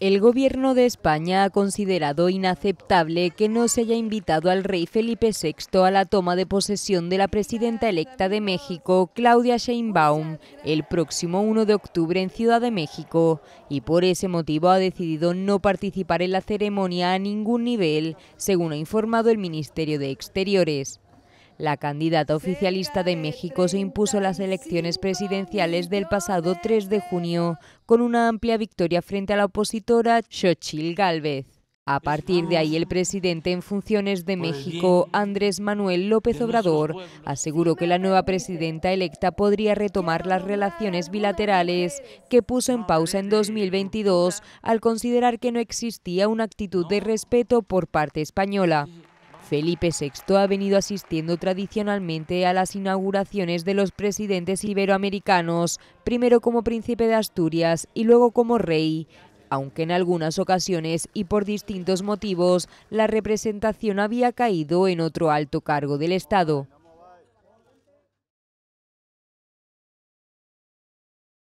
El gobierno de España ha considerado inaceptable que no se haya invitado al rey Felipe VI a la toma de posesión de la presidenta electa de México, Claudia Sheinbaum, el próximo 1 de octubre en Ciudad de México, y por ese motivo ha decidido no participar en la ceremonia a ningún nivel, según ha informado el Ministerio de Exteriores. La candidata oficialista de México se impuso las elecciones presidenciales del pasado 3 de junio, con una amplia victoria frente a la opositora Xochil Gálvez. A partir de ahí, el presidente en funciones de México, Andrés Manuel López Obrador, aseguró que la nueva presidenta electa podría retomar las relaciones bilaterales que puso en pausa en 2022 al considerar que no existía una actitud de respeto por parte española. Felipe VI ha venido asistiendo tradicionalmente a las inauguraciones de los presidentes iberoamericanos, primero como príncipe de Asturias y luego como rey, aunque en algunas ocasiones y por distintos motivos la representación había caído en otro alto cargo del Estado.